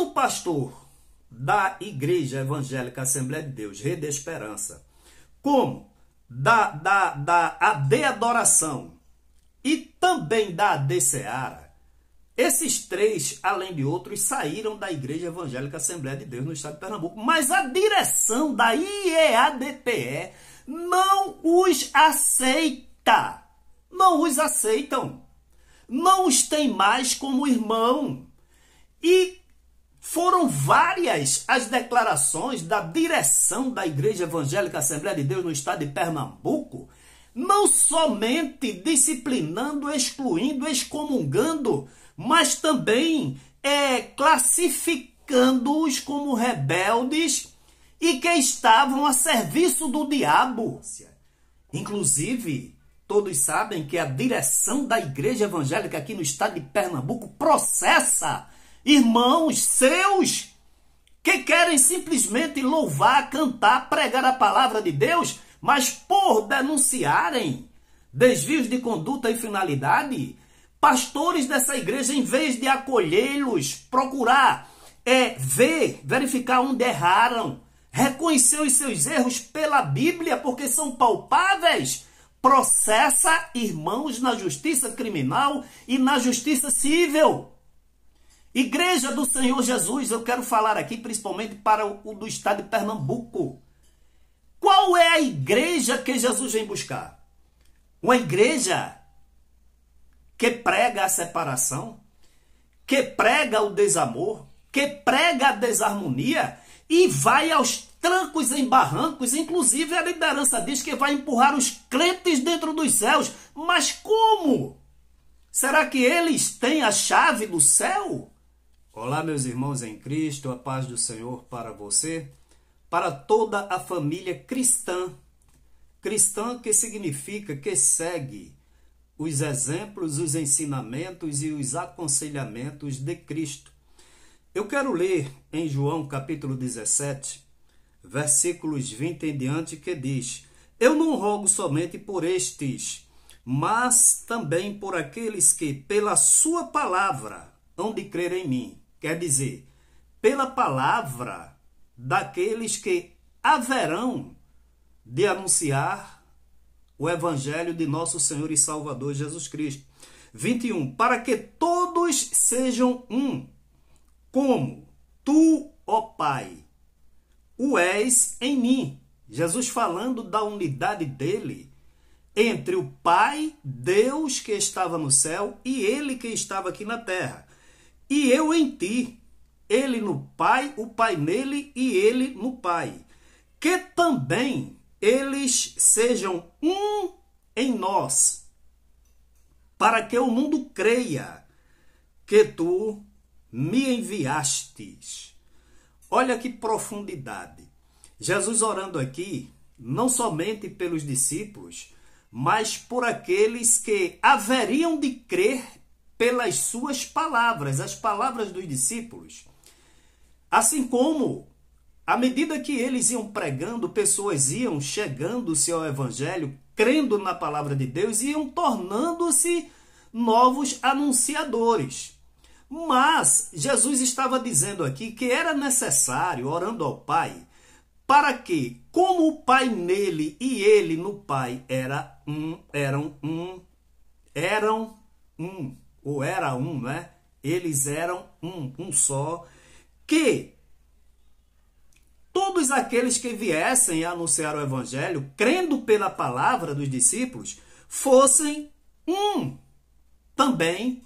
Enquanto pastor da Igreja Evangélica Assembleia de Deus, Rede Esperança, como da, da, da AD Adoração e também da AD Seara, esses três, além de outros, saíram da Igreja Evangélica Assembleia de Deus no estado de Pernambuco. Mas a direção da IEADPE não os aceita. Não os aceitam. Não os tem mais como irmão. E foram várias as declarações da direção da Igreja Evangélica Assembleia de Deus no estado de Pernambuco, não somente disciplinando, excluindo, excomungando, mas também é, classificando-os como rebeldes e que estavam a serviço do diabo. Inclusive, todos sabem que a direção da Igreja Evangélica aqui no estado de Pernambuco processa irmãos seus que querem simplesmente louvar, cantar, pregar a palavra de Deus, mas por denunciarem desvios de conduta e finalidade, pastores dessa igreja, em vez de acolhê-los, procurar é, ver, verificar onde erraram, reconhecer os seus erros pela Bíblia, porque são palpáveis, processa irmãos na justiça criminal e na justiça civil. Igreja do Senhor Jesus, eu quero falar aqui principalmente para o do estado de Pernambuco. Qual é a igreja que Jesus vem buscar? Uma igreja que prega a separação, que prega o desamor, que prega a desarmonia e vai aos trancos em barrancos, inclusive a liderança diz que vai empurrar os crentes dentro dos céus. Mas como? Será que eles têm a chave do céu? Olá, meus irmãos em Cristo, a paz do Senhor para você, para toda a família cristã. Cristã que significa que segue os exemplos, os ensinamentos e os aconselhamentos de Cristo. Eu quero ler em João capítulo 17, versículos 20 em diante, que diz: Eu não rogo somente por estes, mas também por aqueles que, pela Sua palavra, hão de crer em mim, Quer dizer, pela palavra daqueles que haverão de anunciar o evangelho de nosso Senhor e Salvador Jesus Cristo. 21. Para que todos sejam um, como tu, ó Pai, o és em mim. Jesus falando da unidade dele entre o Pai, Deus que estava no céu, e ele que estava aqui na terra e eu em ti. Ele no Pai, o Pai nele e ele no Pai. Que também eles sejam um em nós, para que o mundo creia que tu me enviastes. Olha que profundidade. Jesus orando aqui, não somente pelos discípulos, mas por aqueles que haveriam de crer pelas suas palavras, as palavras dos discípulos. Assim como, à medida que eles iam pregando, pessoas iam chegando-se ao Evangelho, crendo na palavra de Deus, iam tornando-se novos anunciadores. Mas Jesus estava dizendo aqui que era necessário, orando ao Pai, para que, como o Pai nele e ele no Pai era um, eram um, eram um, ou era um, né? Eles eram um, um só, que todos aqueles que viessem a anunciar o evangelho, crendo pela palavra dos discípulos, fossem um também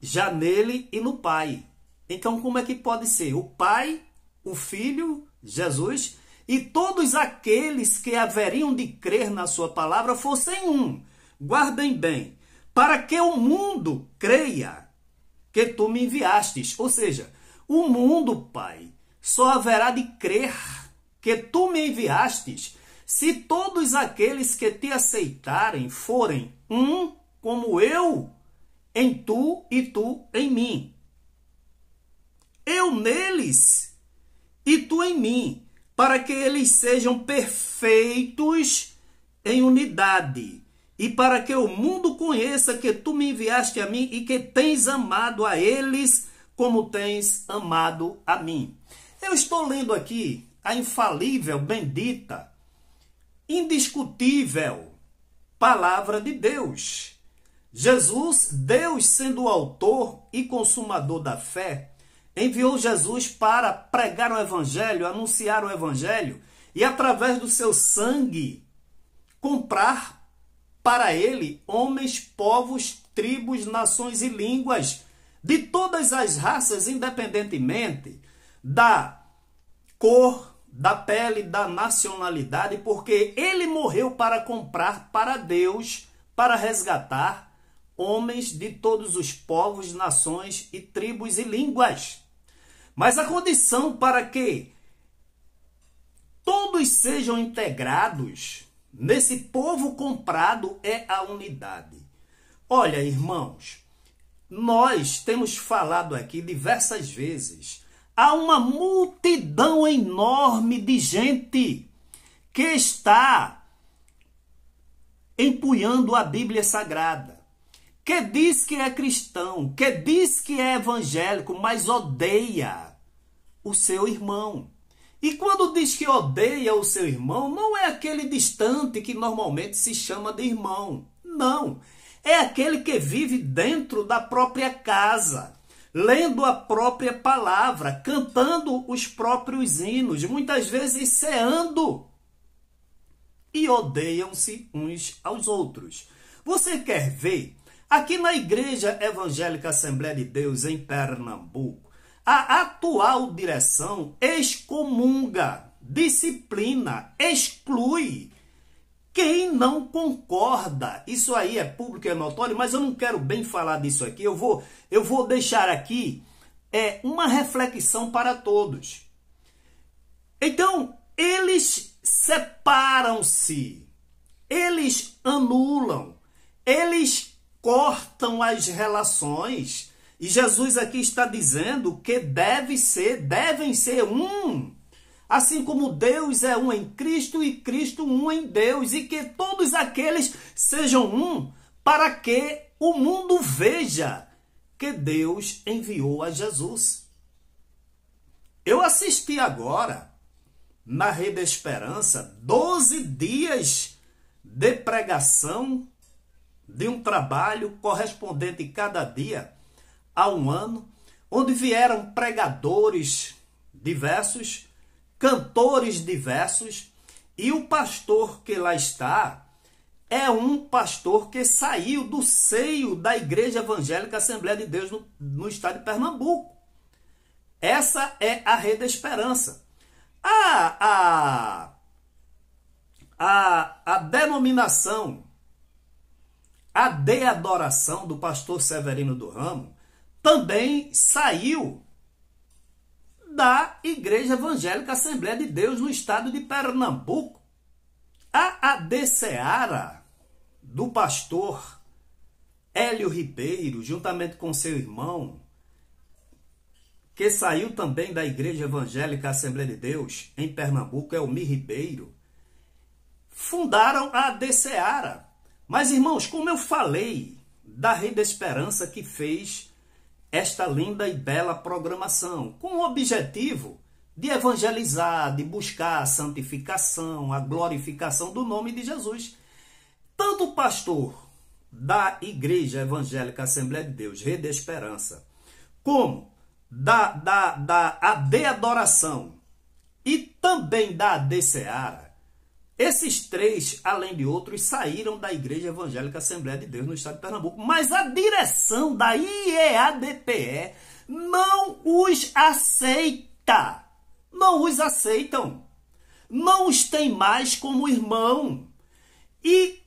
já nele e no Pai. Então, como é que pode ser o Pai, o Filho, Jesus e todos aqueles que haveriam de crer na Sua palavra fossem um? Guardem bem, para que o mundo creia que tu me enviastes. Ou seja, o mundo, Pai, só haverá de crer que tu me enviastes se todos aqueles que te aceitarem forem um como eu em tu e tu em mim. Eu neles e tu em mim, para que eles sejam perfeitos em unidade e para que o mundo conheça que tu me enviaste a mim e que tens amado a eles como tens amado a mim. Eu estou lendo aqui a infalível, bendita, indiscutível palavra de Deus. Jesus, Deus sendo o autor e consumador da fé, enviou Jesus para pregar o evangelho, anunciar o evangelho e através do seu sangue comprar para ele, homens, povos, tribos, nações e línguas de todas as raças, independentemente da cor, da pele, da nacionalidade, porque ele morreu para comprar para Deus, para resgatar homens de todos os povos, nações e tribos e línguas. Mas a condição para que todos sejam integrados Nesse povo comprado é a unidade. Olha, irmãos, nós temos falado aqui diversas vezes. Há uma multidão enorme de gente que está empunhando a Bíblia Sagrada, que diz que é cristão, que diz que é evangélico, mas odeia o seu irmão. E quando diz que odeia o seu irmão, não é aquele distante que normalmente se chama de irmão. Não. É aquele que vive dentro da própria casa, lendo a própria palavra, cantando os próprios hinos, muitas vezes ceando. E odeiam-se uns aos outros. Você quer ver? Aqui na Igreja Evangélica Assembleia de Deus, em Pernambuco, a atual direção excomunga, disciplina, exclui quem não concorda. Isso aí é público, é notório, mas eu não quero bem falar disso aqui. Eu vou, eu vou deixar aqui é, uma reflexão para todos. Então, eles separam-se, eles anulam, eles cortam as relações e Jesus aqui está dizendo que deve ser, devem ser um. Assim como Deus é um em Cristo e Cristo um em Deus, e que todos aqueles sejam um, para que o mundo veja que Deus enviou a Jesus. Eu assisti agora, na Rede Esperança, 12 dias de pregação de um trabalho correspondente cada dia há um ano, onde vieram pregadores diversos, cantores diversos, e o pastor que lá está é um pastor que saiu do seio da Igreja Evangélica Assembleia de Deus no, no estado de Pernambuco. Essa é a Rede Esperança. A, a, a, a denominação, a de adoração do pastor Severino do Ramo, também saiu da Igreja Evangélica Assembleia de Deus no estado de Pernambuco. A ADCEARA, do pastor Hélio Ribeiro, juntamente com seu irmão, que saiu também da Igreja Evangélica Assembleia de Deus em Pernambuco, Elmi Ribeiro, fundaram a ADCEARA. Mas, irmãos, como eu falei da Rede Esperança que fez esta linda e bela programação, com o objetivo de evangelizar, de buscar a santificação, a glorificação do nome de Jesus. Tanto o pastor da Igreja Evangélica Assembleia de Deus, Rede Esperança, como da, da, da AD Adoração e também da AD Seara, esses três, além de outros, saíram da Igreja Evangélica Assembleia de Deus no estado de Pernambuco, mas a direção da IEADPE não os aceita. Não os aceitam. Não os tem mais como irmão. E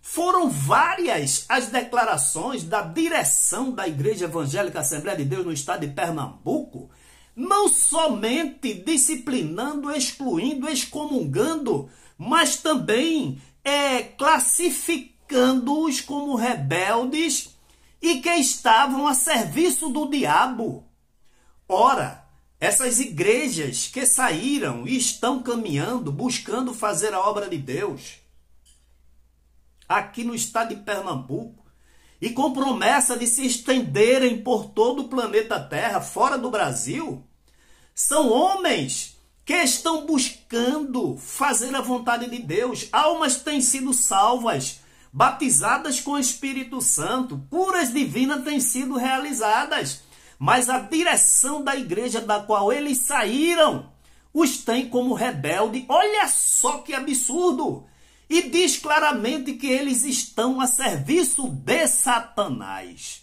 foram várias as declarações da direção da Igreja Evangélica Assembleia de Deus no estado de Pernambuco, não somente disciplinando, excluindo, excomungando mas também é, classificando-os como rebeldes e que estavam a serviço do diabo. Ora, essas igrejas que saíram e estão caminhando, buscando fazer a obra de Deus, aqui no estado de Pernambuco, e com promessa de se estenderem por todo o planeta Terra, fora do Brasil, são homens que estão buscando fazer a vontade de Deus. Almas têm sido salvas, batizadas com o Espírito Santo, curas divinas têm sido realizadas, mas a direção da igreja da qual eles saíram os tem como rebelde. Olha só que absurdo! E diz claramente que eles estão a serviço de Satanás.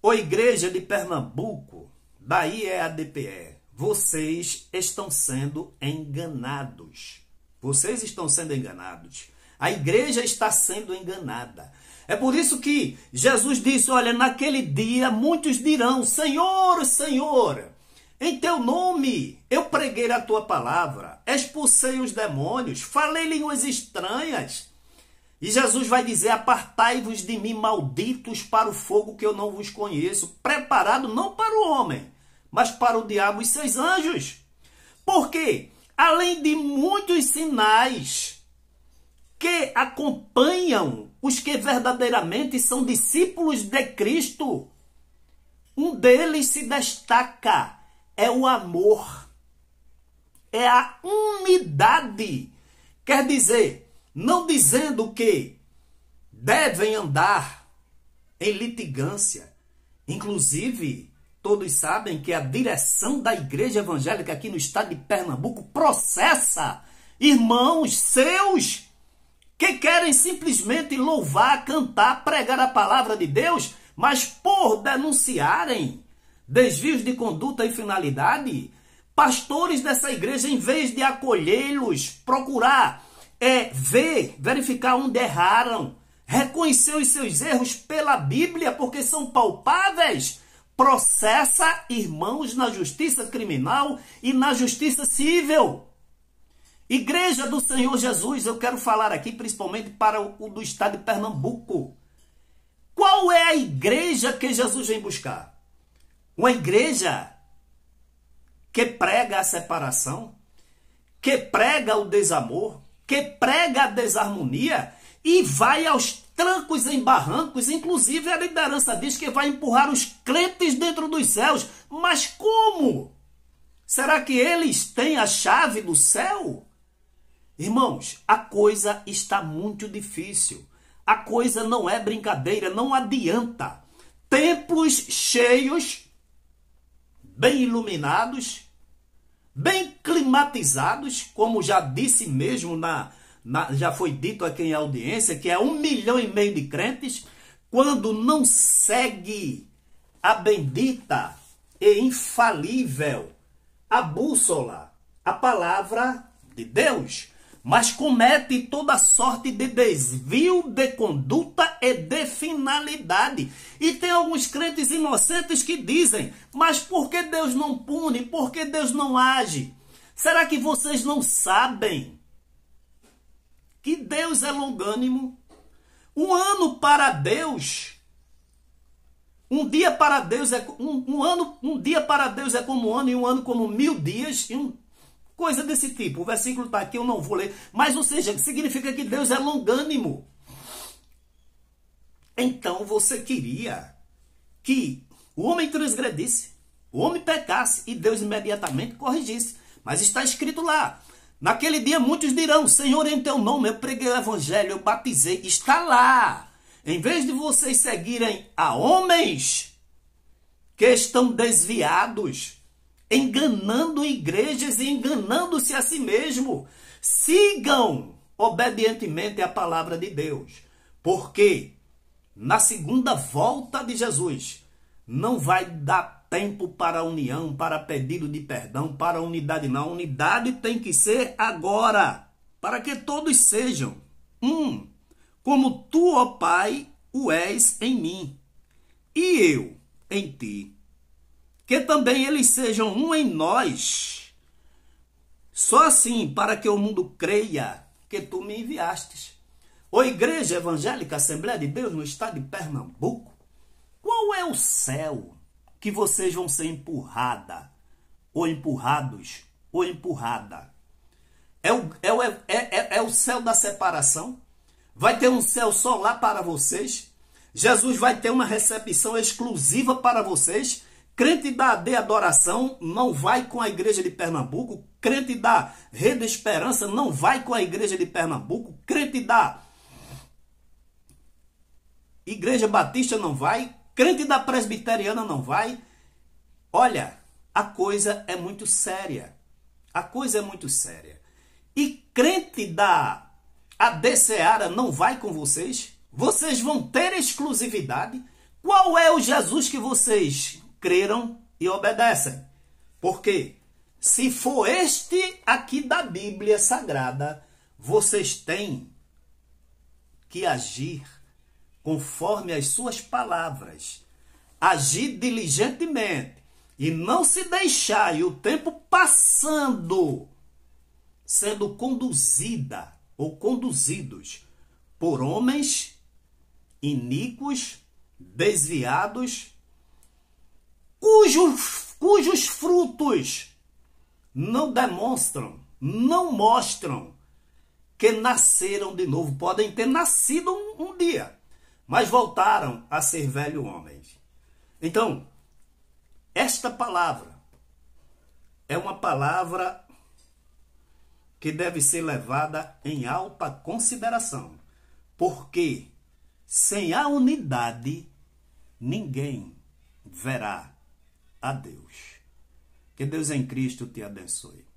Ô Igreja de Pernambuco, daí é a DPE vocês estão sendo enganados. Vocês estão sendo enganados. A igreja está sendo enganada. É por isso que Jesus disse: Olha, naquele dia muitos dirão: Senhor, Senhor, em teu nome eu preguei a tua palavra, expulsei os demônios, falei línguas estranhas. E Jesus vai dizer: Apartai-vos de mim, malditos, para o fogo que eu não vos conheço, preparado não para o homem mas para o diabo e seus anjos. Porque, além de muitos sinais que acompanham os que verdadeiramente são discípulos de Cristo, um deles se destaca: é o amor, é a unidade. Quer dizer, não dizendo que devem andar em litigância, inclusive Todos sabem que a direção da Igreja Evangélica aqui no estado de Pernambuco processa irmãos seus que querem simplesmente louvar, cantar, pregar a palavra de Deus, mas por denunciarem desvios de conduta e finalidade, pastores dessa igreja, em vez de acolhê-los, procurar é ver, verificar onde erraram, reconhecer os seus erros pela Bíblia, porque são palpáveis processa irmãos na justiça criminal e na justiça civil. Igreja do Senhor Jesus, eu quero falar aqui principalmente para o do estado de Pernambuco. Qual é a igreja que Jesus vem buscar? Uma igreja que prega a separação, que prega o desamor, que prega a desarmonia e vai aos trancos em barrancos, inclusive a liderança diz que vai empurrar os crentes dentro dos céus. Mas como? Será que eles têm a chave do céu? Irmãos, a coisa está muito difícil. A coisa não é brincadeira, não adianta. Templos cheios, bem iluminados, bem climatizados, como já disse mesmo na já foi dito aqui em audiência, que é um milhão e meio de crentes, quando não segue a bendita e infalível, a bússola, a palavra de Deus, mas comete toda sorte de desvio de conduta e de finalidade. E tem alguns crentes inocentes que dizem: mas por que Deus não pune? Por que Deus não age? Será que vocês não sabem? E Deus é longânimo. Um ano para Deus um dia para Deus é um, um, ano, um dia para Deus é como um ano e um ano como mil dias e um, coisa desse tipo. O versículo está aqui, eu não vou ler, mas ou seja, significa que Deus é longânimo. Então você queria que o homem transgredisse, o homem pecasse e Deus imediatamente corrigisse, mas está escrito lá: Naquele dia muitos dirão: Senhor, em teu nome eu preguei o evangelho, eu batizei. Está lá. Em vez de vocês seguirem a homens que estão desviados, enganando igrejas e enganando-se a si mesmo, sigam obedientemente a palavra de Deus, porque na segunda volta de Jesus não vai dar tempo para a união, para pedido de perdão, para a unidade. Não, a unidade tem que ser agora, para que todos sejam um, como tu, ó Pai, o és em mim, e eu em ti. Que também eles sejam um em nós. Só assim para que o mundo creia que tu me enviastes. Ô Igreja Evangélica Assembleia de Deus no estado de Pernambuco, qual é o céu que vocês vão ser empurrada, ou empurrados, ou empurrada. É o, é, o, é, é, é, é o céu da separação. Vai ter um céu só lá para vocês. Jesus vai ter uma recepção exclusiva para vocês. Crente da AD Adoração não vai com a igreja de Pernambuco. Crente da Rede Esperança não vai com a igreja de Pernambuco. Crente da Igreja Batista não vai. Crente da presbiteriana não vai? Olha, a coisa é muito séria. A coisa é muito séria. E crente da AD não vai com vocês? Vocês vão ter exclusividade? Qual é o Jesus que vocês creram e obedecem? Porque se for este aqui da Bíblia Sagrada, vocês têm que agir conforme as suas palavras. Agir diligentemente e não se deixar e o tempo passando, sendo conduzida ou conduzidos por homens iníquos, desviados, cujos, cujos frutos não demonstram, não mostram que nasceram de novo. Podem ter nascido um, um dia, mas voltaram a ser velho homens. Então, esta palavra é uma palavra que deve ser levada em alta consideração, porque sem a unidade ninguém verá a Deus. Que Deus em Cristo te abençoe.